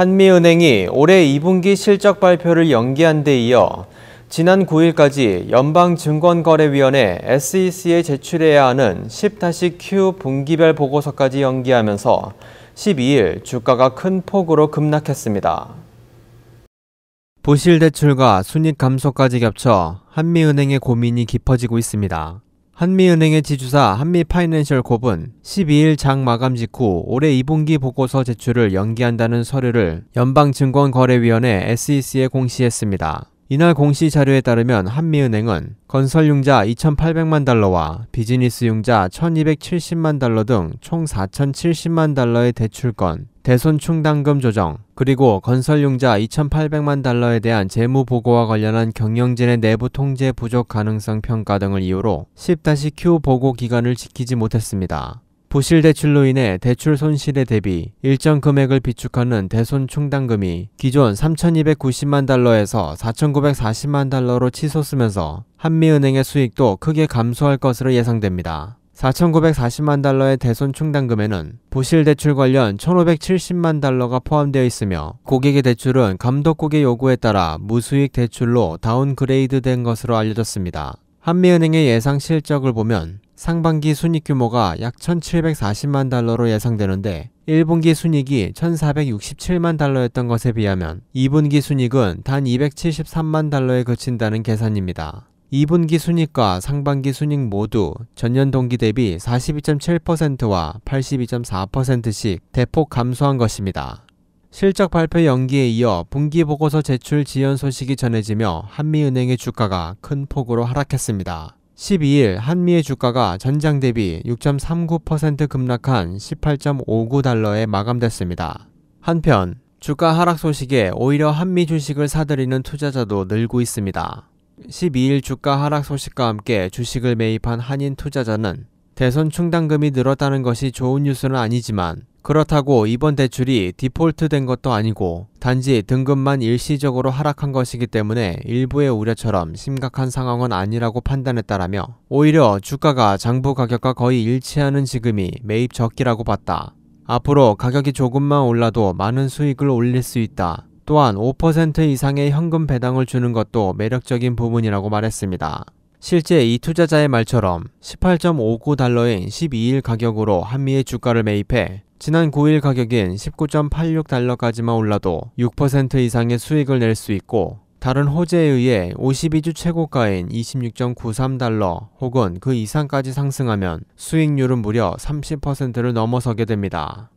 한미은행이 올해 2분기 실적 발표를 연기한 데 이어 지난 9일까지 연방증권거래위원회 SEC에 제출해야 하는 10-Q 분기별 보고서까지 연기하면서 12일 주가가 큰 폭으로 급락했습니다. 부실 대출과 순익 감소까지 겹쳐 한미은행의 고민이 깊어지고 있습니다. 한미은행의 지주사 한미파이낸셜 곱은 12일 장 마감 직후 올해 2분기 보고서 제출을 연기한다는 서류를 연방증권거래위원회 SEC에 공시했습니다. 이날 공시 자료에 따르면 한미은행은 건설융자 2,800만 달러와 비즈니스융자 1,270만 달러 등 총 4,070만 달러의 대출건, 대손 충당금 조정, 그리고 건설용자 2,800만 달러에 대한 재무 보고와 관련한 경영진의 내부 통제 부족 가능성 평가 등을 이유로 10-Q 보고 기간을 지키지 못했습니다. 부실 대출로 인해 대출 손실에 대비 일정 금액을 비축하는 대손 충당금이 기존 3,290만 달러에서 4,940만 달러로 치솟으면서 한미은행의 수익도 크게 감소할 것으로 예상됩니다. 4,940만 달러의 대손 충당금에는 부실 대출 관련 1,570만 달러가 포함되어 있으며 고객의 대출은 감독국의 요구에 따라 무수익 대출로 다운그레이드된 것으로 알려졌습니다. 한미은행의 예상 실적을 보면 상반기 순익 규모가 약 1,740만 달러로 예상되는데 1분기 순익이 1,467만 달러였던 것에 비하면 2분기 순익은 단 273만 달러에 그친다는 계산입니다. 2분기 순이익과 상반기 순익 모두 전년 동기 대비 42.7%와 82.4%씩 대폭 감소한 것입니다. 실적 발표 연기에 이어 분기 보고서 제출 지연 소식이 전해지며 한미은행의 주가가 큰 폭으로 하락했습니다. 12일 한미의 주가가 전장 대비 6.39% 급락한 18.59달러에 마감됐습니다. 한편 주가 하락 소식에 오히려 한미 주식을 사들이는 투자자도 늘고 있습니다. 12일 주가 하락 소식과 함께 주식을 매입한 한인 투자자는 대선 충당금이 늘었다는 것이 좋은 뉴스는 아니지만 그렇다고 이번 대출이 디폴트 된 것도 아니고 단지 등급만 일시적으로 하락한 것이기 때문에 일부의 우려처럼 심각한 상황은 아니라고 판단했다라며 오히려 주가가 장부 가격과 거의 일치하는 지금이 매입 적기라고 봤다. 앞으로 가격이 조금만 올라도 많은 수익을 올릴 수 있다. 또한 5% 이상의 현금 배당을 주는 것도 매력적인 부분이라고 말했습니다. 실제 이 투자자의 말처럼 18.59달러인 12일 가격으로 한미의 주가를 매입해 지난 9일 가격인 19.86달러까지만 올라도 6% 이상의 수익을 낼 수 있고 다른 호재에 의해 52주 최고가인 26.93달러 혹은 그 이상까지 상승하면 수익률은 무려 30%를 넘어서게 됩니다.